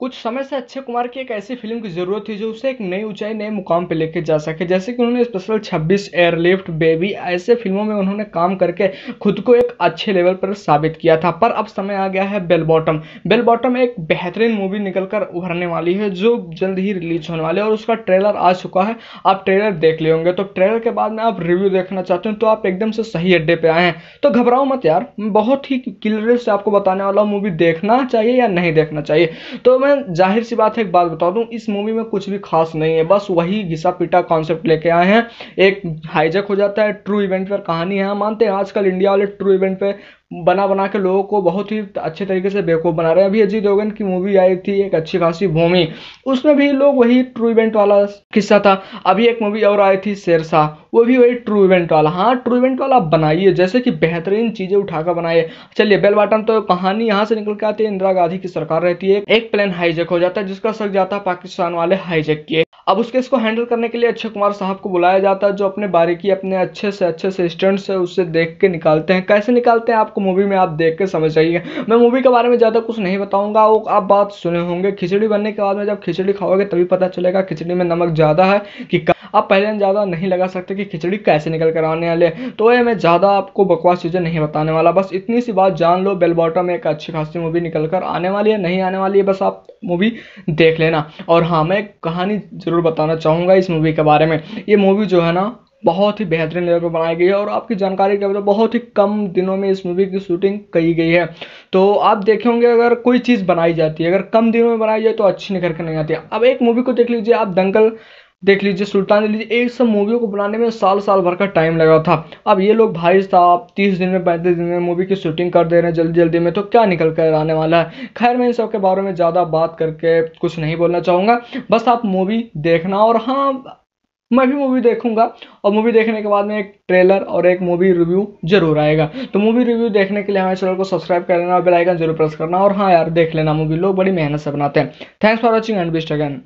कुछ समय से अक्षय कुमार की एक ऐसी फिल्म की ज़रूरत थी जो उसे एक नई ऊंचाई नए मुकाम पर लेके जा सके जैसे कि उन्होंने स्पेशल 26 एयरलिफ्ट बेबी ऐसे फिल्मों में उन्होंने काम करके खुद को एक अच्छे लेवल पर साबित किया था पर अब समय आ गया है बेल बॉटम बेल बॉटम एक बेहतरीन मूवी निकल कर उभरने वाली है जो जल्द ही रिलीज होने वाली है और उसका ट्रेलर आ चुका है आप ट्रेलर देख ले होंगे तो ट्रेलर के बाद में आप रिव्यू देखना चाहते हो तो आप एकदम से सही अड्डे पर आए हैं तो घबराओ मत यार बहुत ही क्लियर से आपको बताने वाला मूवी देखना चाहिए या नहीं देखना चाहिए तो मैं मैं जाहिर सी बात है एक बात बता दूं इस मूवी में कुछ भी खास नहीं है बस वही घिसा पीटा कॉन्सेप्ट लेके आए हैं एक हाईजेक हो जाता है ट्रू इवेंट पर कहानी है मानते हैं आजकल इंडिया वाले ट्रू इवेंट पे बना बना के लोगों को बहुत ही अच्छे तरीके से बेवकूफ़ बना रहे हैं अभी अजीत देवगन की मूवी आई थी एक अच्छी खासी भूमि उसमें भी लोग वही ट्रू इवेंट वाला किस्सा था अभी एक मूवी और आई थी शेरशाह वो भी वही ट्रू इवेंट वाला हाँ ट्रू इवेंट वाला बनाइए जैसे कि बेहतरीन चीज़ें उठाकर बनाइए चलिए बेल बटन तो कहानी यहाँ से निकल के आती है इंदिरा गांधी की सरकार रहती है एक प्लेन हाईजेक हो जाता है जिसका सक जाता है पाकिस्तान वाले हाईजेक किए अब उसके इसको हैंडल करने के लिए अक्षय कुमार साहब को बुलाया जाता है जो अपने बारीकी अपने अच्छे से अच्छे से स्टेंट है उससे देख के निकालते हैं कैसे निकालते हैं आपको मूवी में आप देख के समझ आइए मैं मूवी के बारे में ज़्यादा कुछ नहीं बताऊँगा वो आप बात सुने होंगे खिचड़ी बनने के बाद में जब खिचड़ी खाओगे तभी पता चलेगा खिचड़ी में नमक ज़्यादा है कि आप पहले ज़्यादा नहीं लगा सकते कि खिचड़ी कैसे निकल कर आने वाले तो ये मैं ज़्यादा आपको बकवास चीज़ें नहीं बताने वाला बस इतनी सी बात जान लो बेलबॉटम एक अच्छी खासी मूवी निकल कर आने वाली है नहीं आने वाली है बस आप मूवी देख लेना और हाँ मैं कहानी ज़रूर बताना चाहूँगा इस मूवी के बारे में ये मूवी जो है ना बहुत ही बेहतरीन लेवल पर बनाई गई है और आपकी जानकारी के मतलब बहुत ही कम दिनों में इस मूवी की शूटिंग की गई है तो आप देखे होंगे अगर कोई चीज़ बनाई जाती है अगर कम दिनों में बनाई जाए तो अच्छी निकल कर नहीं आती अब एक मूवी को देख लीजिए आप दंगल देख लीजिए सुल्तान देख लीजिए एक सब मूवियों को बनाने में साल साल भर का टाइम लगा था अब ये लोग भाई साहब तीस दिन में पैंतीस दिन में मूवी की शूटिंग कर दे रहे हैं जल्दी जल्दी में तो क्या निकल कर आने वाला है खैर मैं इन सब के बारे में ज़्यादा बात करके कुछ नहीं बोलना चाहूँगा बस आप मूवी देखना और हाँ मैं भी मूवी देखूंगा और मूवी देखने के बाद में एक ट्रेलर और एक मूवी रिव्यू जरूर आएगा तो मूवी रिव्यू देखने के लिए हमारे चैनल को सब्सक्राइब कर लेना और बेल आइकन जरूर प्रेस करना और हाँ यार देख लेना मूवी लोग बड़ी मेहनत से बनाते हैं थैंक्स फॉर वॉचिंग एंड बिस्ट अगैन